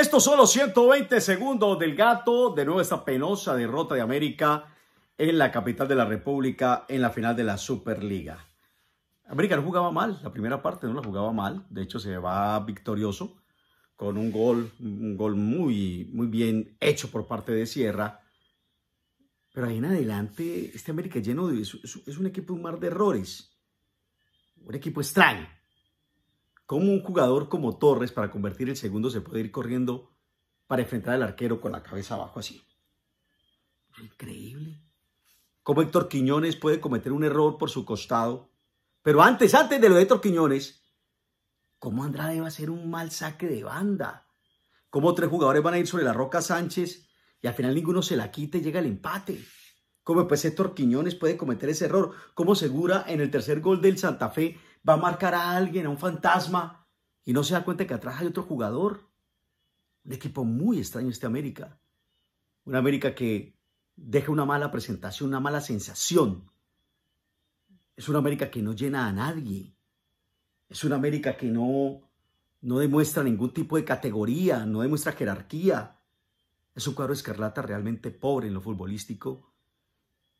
Estos son los 120 segundos del gato de nuevo esta penosa derrota de América en la capital de la República en la final de la Superliga. América no jugaba mal, la primera parte no la jugaba mal, de hecho se va victorioso con un gol, un gol muy, muy bien hecho por parte de Sierra. Pero ahí en adelante, este América lleno es, un equipo de un mar de errores, un equipo extraño cómo un jugador como Torres para convertir el segundo se puede ir corriendo para enfrentar al arquero con la cabeza abajo así. Increíble. Cómo Héctor Quiñones puede cometer un error por su costado. Pero antes, antes de lo de Héctor Quiñones, cómo Andrade va a hacer un mal saque de banda. Cómo tres jugadores van a ir sobre la roca Sánchez y al final ninguno se la quita y llega el empate. Cómo pues Héctor Quiñones puede cometer ese error. Cómo Segura en el tercer gol del Santa Fe va a marcar a alguien, a un fantasma, y no se da cuenta que atrás hay otro jugador. Un equipo muy extraño este América. Un América que deja una mala presentación, una mala sensación. Es una América que no llena a nadie. Es una América que no, no demuestra ningún tipo de categoría, no demuestra jerarquía. Es un cuadro escarlata realmente pobre en lo futbolístico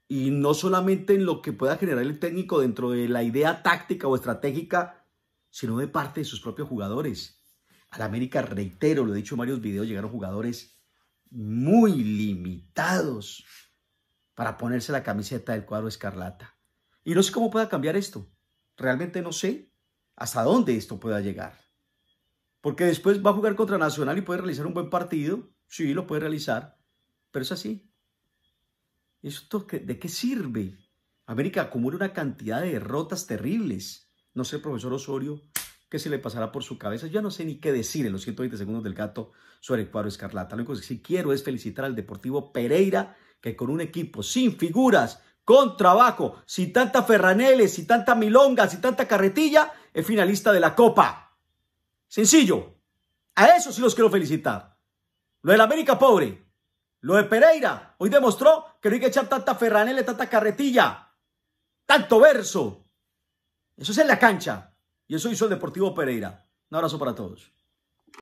y no solamente en lo que pueda generar el técnico dentro de la idea táctica o estratégica, sino de parte de sus propios jugadores. Al América, reitero, lo he dicho en varios videos, llegaron jugadores muy limitados para ponerse la camiseta del cuadro escarlata. Y no sé cómo pueda cambiar esto. Realmente no sé hasta dónde esto pueda llegar. Porque después va a jugar contra Nacional y puede realizar un buen partido. Sí, lo puede realizar, pero es así. ¿Esto de qué sirve? América acumula una cantidad de derrotas terribles. No sé, profesor Osorio, qué se le pasará por su cabeza. Yo no sé ni qué decir en los 120 segundos del gato sobre el cuadro escarlata. Lo único que sí quiero es felicitar al Deportivo Pereira, que con un equipo sin figuras, con trabajo, sin tantas ferraneles, sin tanta milongas, sin tanta carretilla, es finalista de la Copa. Sencillo. A eso sí los quiero felicitar. Lo del América pobre, lo de Pereira hoy demostró que no hay que echar tanta ferranela, tanta carretilla, tanto verso. Eso es en la cancha. Y eso hizo el Deportivo Pereira. Un abrazo para todos.